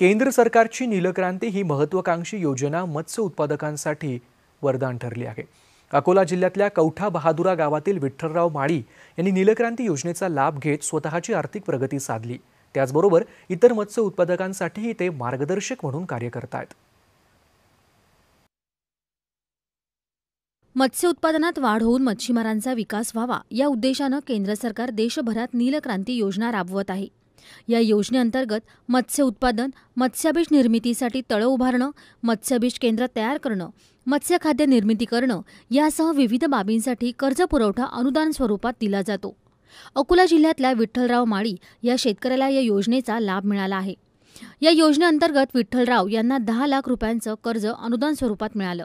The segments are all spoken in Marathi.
केंद्र सरकारची नीलक्रांती ही महत्त्वाकांक्षी योजना मत्स्य उत्पादकांसाठी वरदान ठरली आहे अकोला जिल्ह्यातल्या कौठा बहादुरा गावातील विठ्ठलराव माळी यांनी नीलक्रांती योजनेचा लाभ घेत स्वतःची आर्थिक प्रगती साधली त्याचबरोबर इतर मत्स्य उत्पादकांसाठीही ते मार्गदर्शक म्हणून कार्य करतायत मत्स्य उत्पादनात वाढ होऊन मच्छीमारांचा विकास व्हावा या उद्देशानं केंद्र सरकार देशभरात नीलक्रांती योजना राबवत आहे या योजनेअंतर्गत मत्स्य उत्पादन मत्स्यबीज निर्मितीसाठी तळं उभारणं मत्स्यबीज केंद्र तयार करणं मत्स्य खाद्य निर्मिती करणं यासह विविध बाबींसाठी कर्ज पुरवठा अनुदान स्वरूपात दिला जातो अकोला जिल्ह्यातल्या विठ्ठलराव माळी या शेतकऱ्याला या योजनेचा लाभ मिळाला आहे या योजनेअंतर्गत विठ्ठलराव यांना दहा लाख रुपयांचं कर्ज अनुदान स्वरूपात मिळालं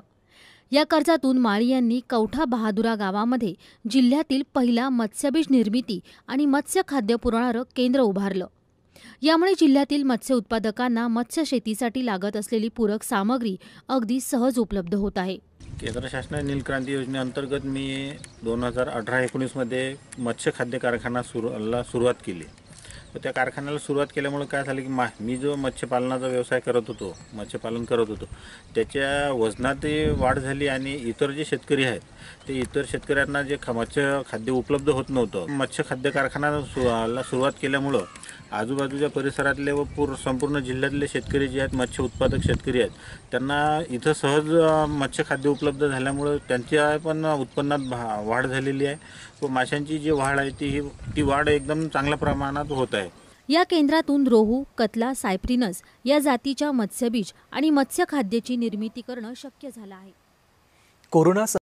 या कर्जातून माळी यांनी कवठा बहादुरा गावामध्ये जिल्ह्यातील पहिला मत्स्यबीज निर्मिती आणि मत्स्य खाद्य पुरवणारं केंद्र उभारलं यामुळे जिल्ह्यातील मत्स्य उत्पादकांना मत्स्य शेतीसाठी लागत असलेली पूरक सामग्री अगदी सहज उपलब्ध होत आहे केंद्र शासनाने नीलक्रांती योजनेअंतर्गत मी दोन हजार अठरा एकोणीसमध्ये मत्स्य खाद्य कारखाना ला सुरुवात केली तर त्या कारखान्याला सुरुवात केल्यामुळे काय झालं की मा मी जो मत्स्यपालनाचा व्यवसाय करत होतो मत्स्यपालन करत होतो त्याच्या वजनात वाढ झाली आणि इतर जे शेतकरी आहेत ते इतर शेतकऱ्यांना जे मत्स्य खाद्य उपलब्ध होत नव्हतं मत्स्य खाद्य कारखाना सुरुवात केल्यामुळं आजूबाजूच्या परिसरातले व पूर संपूर्ण जिल्ह्यातले शेतकरी जे आहेत मत्स्य उत्पादक शेतकरी आहेत त्यांना इथं सहज मत्स्य खाद्य उपलब्ध झाल्यामुळं त्यांच्या पण उत्पन्नात वाढ झालेली आहे व माशांची जी वाढ आहे ती ती वाढ एकदम चांगल्या प्रमाणात होत आहे या केंद्रातून रोहू कतला सायप्रिनस या जातीच्या मत्स्यबीज आणि मत्स्य खाद्याची निर्मिती करणं शक्य झालं आहे कोरोना